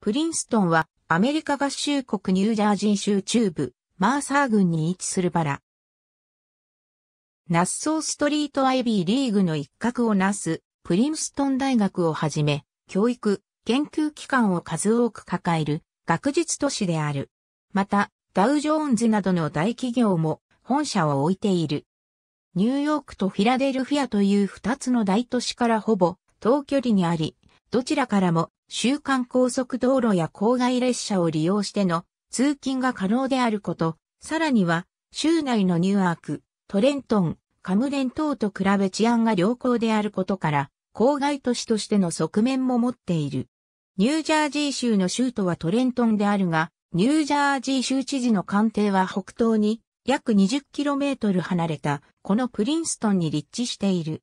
プリンストンはアメリカ合衆国ニュージャージー州中部、マーサー郡に位置するバラ。ナッソーストリートアイビーリーグの一角をなす、プリンストン大学をはじめ、教育、研究機関を数多く抱える学術都市である。また、ダウジョーンズなどの大企業も本社を置いている。ニューヨークとフィラデルフィアという二つの大都市からほぼ遠距離にあり、どちらからも週間高速道路や郊外列車を利用しての通勤が可能であること、さらには、州内のニューアーク、トレントン、カムデン等と比べ治安が良好であることから、郊外都市としての側面も持っている。ニュージャージー州の州都はトレントンであるが、ニュージャージー州知事の官邸は北東に約 20km 離れたこのプリンストンに立地している。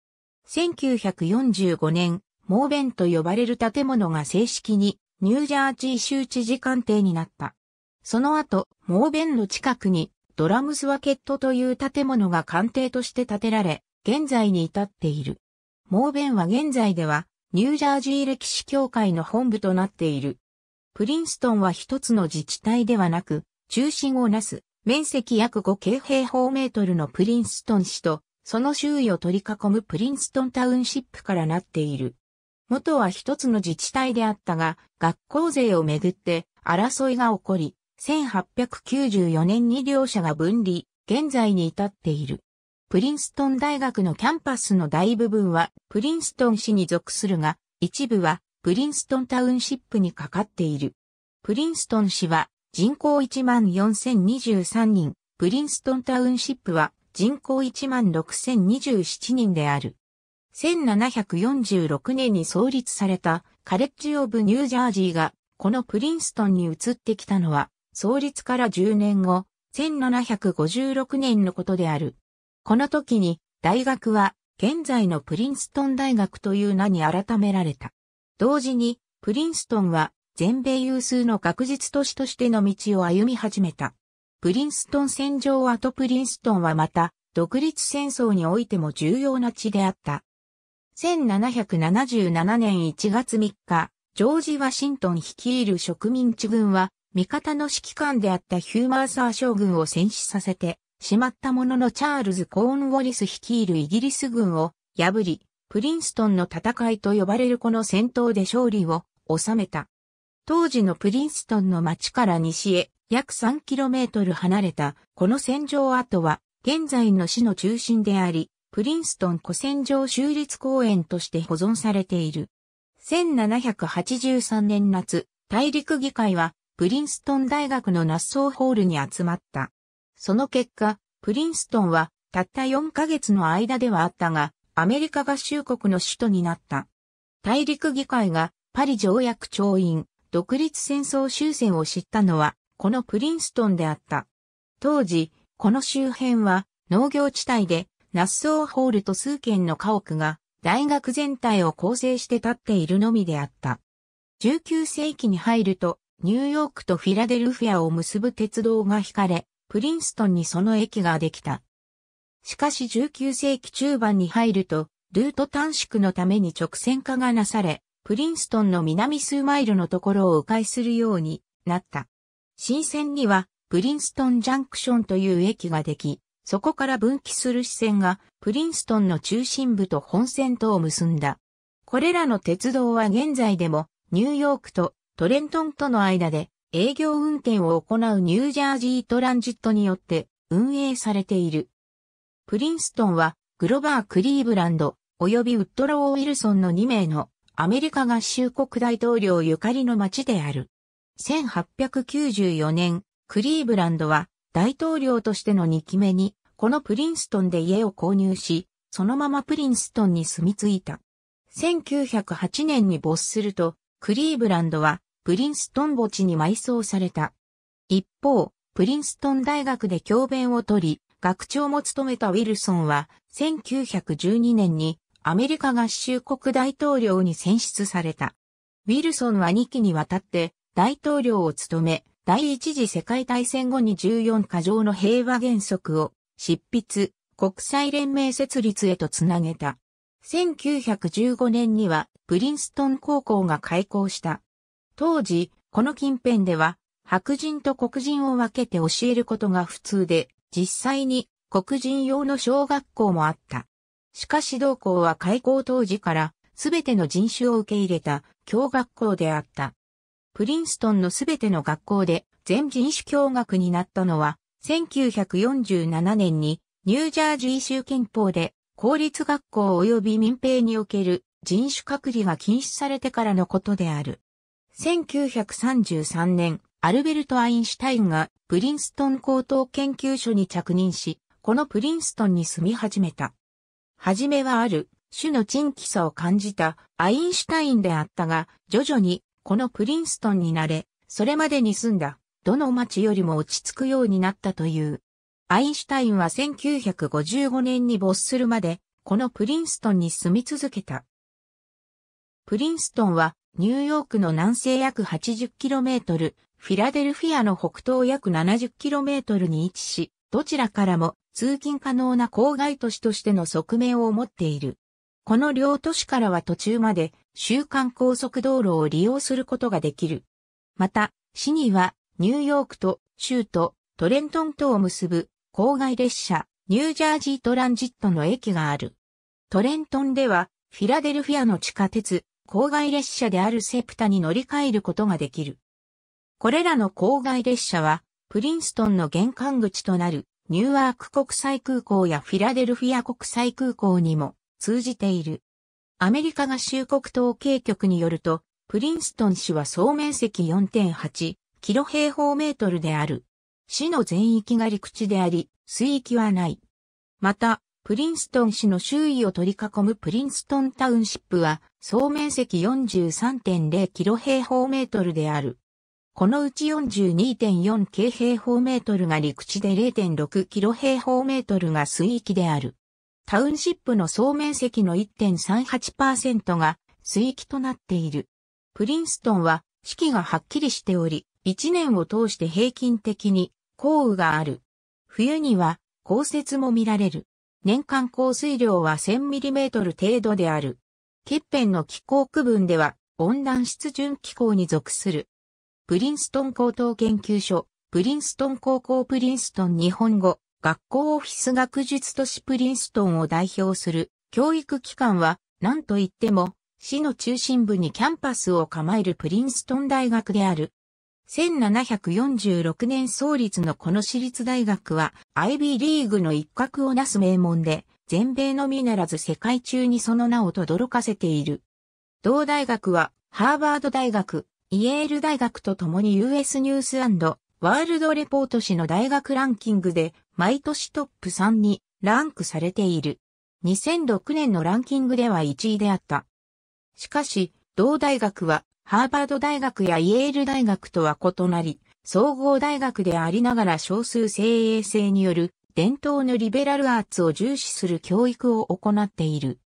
1945年モーベンと呼ばれる建物が正式にニュージャージー州知事官邸になった。その後、モーベンの近くにドラムスワケットという建物が官邸として建てられ、現在に至っている。モーベンは現在ではニュージャージー歴史協会の本部となっている。プリンストンは一つの自治体ではなく、中心をなす面積約5京平方メートルのプリンストン市と、その周囲を取り囲むプリンストンタウンシップからなっている。元は一つの自治体であったが、学校税をめぐって争いが起こり、1894年に両者が分離、現在に至っている。プリンストン大学のキャンパスの大部分はプリンストン市に属するが、一部はプリンストンタウンシップにかかっている。プリンストン市は人口14,023人、プリンストンタウンシップは人口16,027人である。1746年に創立されたカレッジ・オブ・ニュージャージーが、このプリンストンに移ってきたのは、創立から10年後、1756年のことである。この時に、大学は、現在のプリンストン大学という名に改められた。同時に、プリンストンは、全米有数の学術都市としての道を歩み始めた。プリンストン戦場跡プリンストンはまた、独立戦争においても重要な地であった。1777年1月3日、ジョージ・ワシントン率いる植民地軍は、味方の指揮官であったヒューマーサー将軍を戦死させて、しまったもののチャールズ・コーン・ウォリス率いるイギリス軍を破り、プリンストンの戦いと呼ばれるこの戦闘で勝利を収めた。当時のプリンストンの町から西へ約 3km 離れたこの戦場跡は現在の市の中心であり、プリンストン古戦場州立公園として保存されている。1783年夏、大陸議会はプリンストン大学のナッソーホールに集まった。その結果、プリンストンはたった4ヶ月の間ではあったが、アメリカ合衆国の首都になった。大陸議会がパリ条約調印、独立戦争終戦を知ったのは、このプリンストンであった。当時、この周辺は農業地帯でナッソーホールと数軒の家屋が大学全体を構成して立っているのみであった。19世紀に入ると、ニューヨークとフィラデルフィアを結ぶ鉄道が引かれ、プリンストンにその駅ができた。しかし19世紀中盤に入ると、ルート短縮のために直線化がなされ、プリンストンの南数マイルのところを迂回するようになった。新線には、プリンストンジャンクションという駅ができ、そこから分岐する支線がプリンストンの中心部と本線とを結んだ。これらの鉄道は現在でもニューヨークとトレントンとの間で営業運転を行うニュージャージートランジットによって運営されている。プリンストンはグロバー・クリーブランド及びウッドロー・ウィルソンの2名のアメリカ合衆国大統領ゆかりの町である。1894年、クリーブランドは大統領としての2期目に、このプリンストンで家を購入し、そのままプリンストンに住み着いた。1908年に没すると、クリーブランドはプリンストン墓地に埋葬された。一方、プリンストン大学で教鞭を取り、学長も務めたウィルソンは、1912年にアメリカ合衆国大統領に選出された。ウィルソンは2期にわたって大統領を務め、第一次世界大戦後に14か条の平和原則を執筆、国際連盟設立へとつなげた。1915年にはプリンストン高校が開校した。当時、この近辺では白人と黒人を分けて教えることが普通で、実際に黒人用の小学校もあった。しかし同校は開校当時からすべての人種を受け入れた共学校であった。プリンストンのすべての学校で全人種共学になったのは、1947年にニュージャージー州憲法で公立学校及び民兵における人種隔離が禁止されてからのことである。1933年、アルベルト・アインシュタインがプリンストン高等研究所に着任し、このプリンストンに住み始めた。はじめはある、種の珍奇さを感じたアインシュタインであったが、徐々にこのプリンストンに慣れ、それまでに住んだ、どの町よりも落ち着くようになったという。アインシュタインは1955年に没するまで、このプリンストンに住み続けた。プリンストンは、ニューヨークの南西約 80km、フィラデルフィアの北東約 70km に位置し、どちらからも通勤可能な郊外都市としての側面を持っている。この両都市からは途中まで週間高速道路を利用することができる。また、市にはニューヨークと州都トレントンとを結ぶ郊外列車ニュージャージートランジットの駅がある。トレントンではフィラデルフィアの地下鉄郊外列車であるセプタに乗り換えることができる。これらの郊外列車はプリンストンの玄関口となるニューワーク国際空港やフィラデルフィア国際空港にも通じている。アメリカ合衆国統計局によると、プリンストン市は総面積4.8キロ平方メートルである。市の全域が陸地であり、水域はない。また、プリンストン市の周囲を取り囲むプリンストンタウンシップは、総面積43.0キロ平方メートルである。このうち42.4 K 平方メートルが陸地で0.6キロ平方メートルが水域である。タウンシップの総面積の1.38%が水域となっている。プリンストンは四季がはっきりしており、一年を通して平均的に降雨がある。冬には降雪も見られる。年間降水量は 1000mm 程度である。欠片の気候区分では温暖湿潤気候に属する。プリンストン高等研究所、プリンストン高校プリンストン日本語、学校オフィス学術都市プリンストンを代表する教育機関は、何と言っても、市の中心部にキャンパスを構えるプリンストン大学である。1746年創立のこの私立大学は、アイビーリーグの一角をなす名門で、全米のみならず世界中にその名を轟かせている。同大学は、ハーバード大学、イエール大学とともに US ニュースワールドレポート誌の大学ランキングで毎年トップ3にランクされている。2006年のランキングでは1位であった。しかし、同大学は、ハーバード大学やイエール大学とは異なり、総合大学でありながら少数精鋭性による伝統のリベラルアーツを重視する教育を行っている。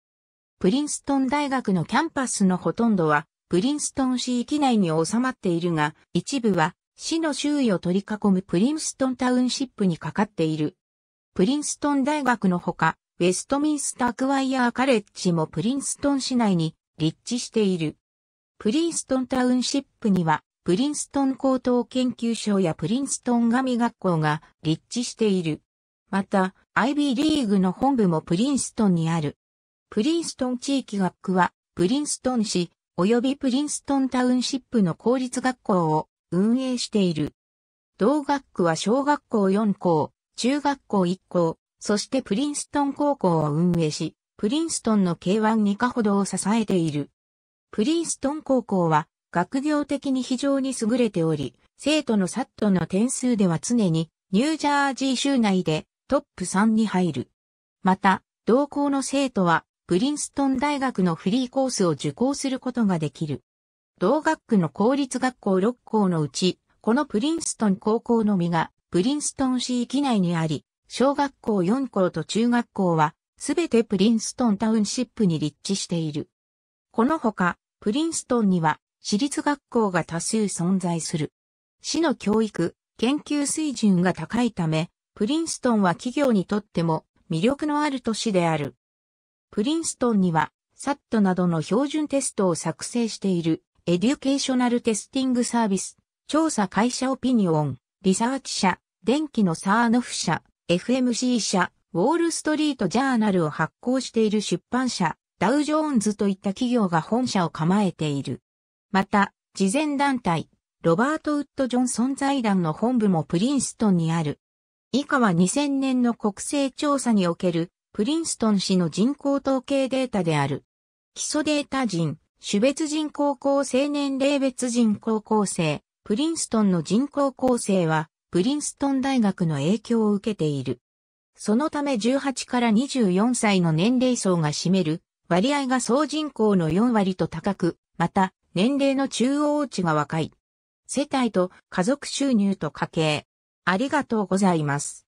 プリンストン大学のキャンパスのほとんどは、プリンストン市域内に収まっているが、一部は市の周囲を取り囲むプリンストンタウンシップにかかっている。プリンストン大学のほか、ウェストミンスタークワイヤーカレッジもプリンストン市内に立地している。プリンストンタウンシップには、プリンストン高等研究所やプリンストン神学校が立地している。また、IB リーグの本部もプリンストンにある。プリンストン地域学区は、プリンストン市、及びプリンストンタウンシップの公立学校を運営している。同学区は小学校4校、中学校1校、そしてプリンストン高校を運営し、プリンストンの K1 2科ほどを支えている。プリンストン高校は学業的に非常に優れており、生徒のサットの点数では常にニュージャージー州内でトップ3に入る。また、同校の生徒はプリンストン大学のフリーコースを受講することができる。同学区の公立学校6校のうち、このプリンストン高校のみが、プリンストン市域内にあり、小学校4校と中学校は、すべてプリンストンタウンシップに立地している。このほか、プリンストンには、私立学校が多数存在する。市の教育、研究水準が高いため、プリンストンは企業にとっても魅力のある都市である。プリンストンには、SAT などの標準テストを作成しているエデュケーショナルテスティングサービス、調査会社オピニオン、リサーチ社、電気のサーノフ社、FMC 社、ウォールストリートジャーナルを発行している出版社、ダウジョーンズといった企業が本社を構えている。また、慈善団体、ロバート・ウッド・ジョンソン財団の本部もプリンストンにある。以下は2000年の国勢調査におけるプリンストン市の人口統計データである。基礎データ人、種別人高校生年齢別人高校生、プリンストンの人高構成は、プリンストン大学の影響を受けている。そのため18から24歳の年齢層が占める割合が総人口の4割と高く、また年齢の中央値が若い。世帯と家族収入と家計。ありがとうございます。